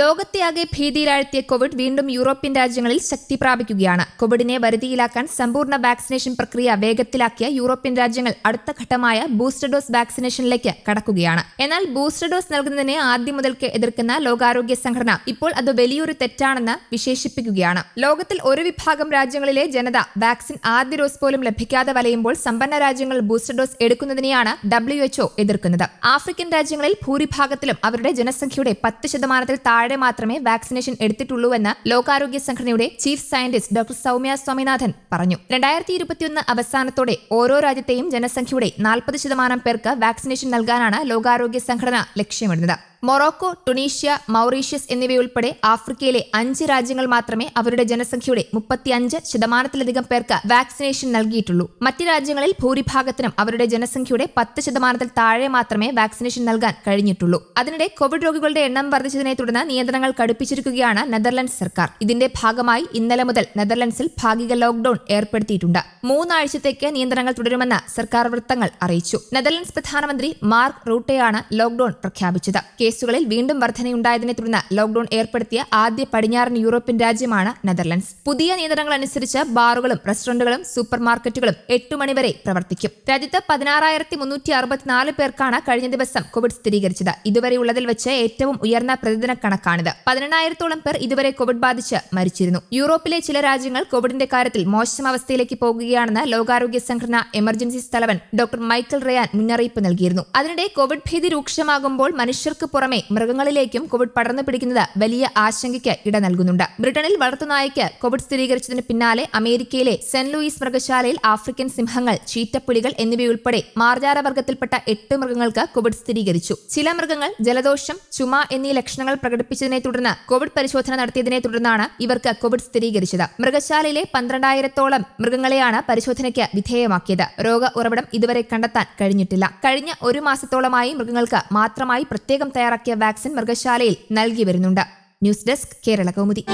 ലോകത്തെയാകെ ഭീതിയിലാഴ്ത്തിയ Covid വീണ്ടും European രാജ്യങ്ങളിൽ ശക്തി പ്രാപിക്കുകയാണ് കോവിഡിനെ വരുതിയിലാക്കാൻ സമ്പൂർണ്ണ വാക്സിനേഷൻ പ്രക്രിയ വേഗത്തിലാക്കിയ യൂറോപ്യൻ രാജ്യങ്ങൾ അടുത്ത ഘട്ടമായ ബൂസ്റ്റർ ഡോസ് വാക്സിനേഷനിലേക്ക് കടക്കുകയാണ് എന്നാൽ ബൂസ്റ്റർ ഡോസ് നൽകുന്നതിനെ ആദ്യം മുതൽക്ക് എതിർക്കുന്ന ലോകാരോഗ്യ സംഘടന ഇപ്പോൾ അത് വലിയൊരു തെറ്റാണെന്ന് വിശേഷിപ്പിക്കുകയാണ് ലോകത്തിൽ ഒരു വിഭാഗം രാജ്യങ്ങളിലെ ജനത വാക്സിൻ ആദ്യ ഡോസ് പോലും ലഭിക്കാതെ വലയുമ്പോൾ സമ്പന്ന രാജ്യങ്ങൾ ബൂസ്റ്റർ ഡോസ് എടുക്കുന്നതിനെയാണ് ഡബ്ല്യു എച്ച്ഒ എതിർക്കുന്നത് ആഫ്രിക്കൻ രാജ്യങ്ങളിൽ ഭൂരിഭാഗത്തിലും അവരുടെ ജനസംഖ്യയുടെ പത്ത് ശതമാനത്തിൽ താഴെ താഴെ മാത്രമേ വാക്സിനേഷൻ എന്ന് ലോകാരോഗ്യ സംഘടനയുടെ chief scientist doctor Soumya Swaminathan പറഞ്ഞു രണ്ടായിരത്തി ഇരുപത്തിയൊന്ന് അവസാനത്തോടെ ഓരോ രാജ്യത്തെയും ജനസംഖ്യയുടെ നാൽപ്പത് ശതമാനം പേർക്ക് വാക്സിനേഷൻ നൽകാനാണ് ലോകാരോഗ്യ സംഘടന ലക്ഷ്യമിടുന്നത് മൊറോക്കോ ടുണീഷ്യ മൌറീഷ്യസ് എന്നിവയുൾപ്പെടെ ആഫ്രിക്കയിലെ അഞ്ച് രാജ്യങ്ങൾ മാത്രമേ അവരുടെ ജനസംഖ്യയുടെ മുപ്പത്തിയഞ്ച് ശതമാനത്തിലധികം പേർക്ക് വാക്സിനേഷൻ നൽകിയിട്ടുള്ളൂ മറ്റ് രാജ്യങ്ങളിൽ ഭൂരിഭാഗത്തിനും അവരുടെ ജനസംഖ്യയുടെ പത്ത് ശതമാനത്തിൽ താഴെ മാത്രമേ വാക്സിനേഷൻ നൽകാൻ കഴിഞ്ഞിട്ടുള്ളൂ അതിനിടെ കോവിഡ് രോഗികളുടെ എണ്ണം വർദ്ധിച്ചതിനെ തുടർന്ന് നിയന്ത്രണങ്ങൾ കടുപ്പിച്ചിരിക്കുകയാണ് നെതർലൻഡ്സ് സർക്കാർ ഇതിന്റെ ഭാഗമായി ഇന്നലെ മുതൽ നെതർലൻഡ്സിൽ ഭാഗിക ലോക്ഡൌൺ ഏർപ്പെടുത്തിയിട്ടുണ്ട് മൂന്നാഴ്ചത്തേക്ക് നിയന്ത്രണങ്ങൾ തുടരുമെന്ന് സർക്കാർ വൃത്തങ്ങൾ അറിയിച്ചു നെതർലൻഡ്സ് പ്രധാനമന്ത്രി മാർക്ക് റൂട്ടെയാണ് ലോക്ഡൌൺ പ്രഖ്യാപിച്ചത് കേസുകളിൽ വീണ്ടും വർധനയുണ്ടായതിനെ തുടർന്ന് ലോക്ഡൌൺ ഏർപ്പെടുത്തിയ ആദ്യ പടിഞ്ഞാറൻ യൂറോപ്യൻ രാജ്യമാണ് നെതർലൻഡ്സ് പുതിയ നിയന്ത്രണങ്ങൾ അനുസരിച്ച് ബാറുകളും റെസ്റ്റോറന്റുകളും സൂപ്പർ മാർക്കറ്റുകളും എട്ട് മണിവരെ പ്രവർത്തിക്കും രാജ്യത്ത് പതിനാറായിരത്തി മുന്നൂറ്റി അറുപത്തിനാല് പേർക്കാണ് കഴിഞ്ഞ ദിവസം കോവിഡ് സ്ഥിരീകരിച്ചത് ഇതുവരെ ഉള്ളതിൽ വെച്ച് ഏറ്റവും ഉയർന്ന പ്രതിദിന കണക്കാണിത് പതിനെണ്ണായിരത്തോളം പേർ ഇതുവരെ കോവിഡ് ബാധിച്ച് മരിച്ചിരുന്നു യൂറോപ്പിലെ ചില രാജ്യങ്ങൾ കോവിഡിന്റെ കാര്യത്തിൽ മോശം അവസ്ഥയിലേക്ക് പോകുകയാണെന്ന് ലോകാരോഗ്യ സംഘടന എമർജൻസി തലവൻ ഡോക്ടർ മൈക്കൽ റയാൻ മുന്നറിയിപ്പ് നൽകിയിരുന്നു അതിനിടെ കോവിഡ് ഭീതി രൂക്ഷമാകുമ്പോൾ മനുഷ്യർക്ക് പുറമെ മൃഗങ്ങളിലേക്കും കോവിഡ് പടർന്നു പിടിക്കുന്നത് വലിയ ആശങ്കയ്ക്ക് ഇട നൽകുന്നുണ്ട് ബ്രിട്ടനിൽ വളർത്തുനായയ്ക്ക് കോവിഡ് സ്ഥിരീകരിച്ചതിന് പിന്നാലെ അമേരിക്കയിലെ സെന്റ് ലൂയിസ് മൃഗശാലയിൽ ആഫ്രിക്കൻ സിംഹങ്ങൾ ചീറ്റപ്പുലികൾ എന്നിവയുൾപ്പെടെ മാർജാര വർഗത്തിൽപ്പെട്ട എട്ട് മൃഗങ്ങൾക്ക് കോവിഡ് സ്ഥിരീകരിച്ചു ചില മൃഗങ്ങൾ ജലദോഷം ചുമ എന്നീ ലക്ഷണങ്ങൾ പ്രകടിപ്പിച്ചതിനെ തുടർന്ന് കോവിഡ് പരിശോധന നടത്തിയതിനെ തുടർന്നാണ് ഇവർക്ക് കോവിഡ് സ്ഥിരീകരിച്ചത് മൃഗശാലയിലെ പന്ത്രണ്ടായിരത്തോളം മൃഗങ്ങളെയാണ് പരിശോധനയ്ക്ക് വിധേയമാക്കിയത് രോഗ ഉറവിടം ഇതുവരെ കണ്ടെത്താൻ കഴിഞ്ഞിട്ടില്ല കഴിഞ്ഞ ഒരു മാസത്തോളമായി മൃഗങ്ങൾക്ക് മാത്രമായി പ്രത്യേകം തയ്യാറാക്കി തയ്യാറാക്കിയ വാക്സിൻ മൃഗശാലയിൽ നൽകി വരുന്നുണ്ട് ന്യൂസ് ഡെസ്ക് കേരള കൗമുദി